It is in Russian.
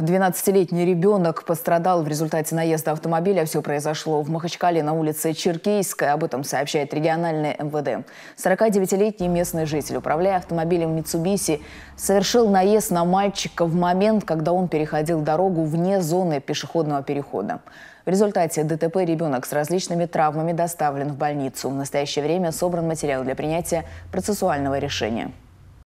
12-летний ребенок пострадал в результате наезда автомобиля. Все произошло в Махачкале на улице Черкейская. Об этом сообщает региональное МВД. 49-летний местный житель, управляя автомобилем Mitsubishi, совершил наезд на мальчика в момент, когда он переходил дорогу вне зоны пешеходного перехода. В результате ДТП ребенок с различными травмами доставлен в больницу. В настоящее время собран материал для принятия процессуального решения.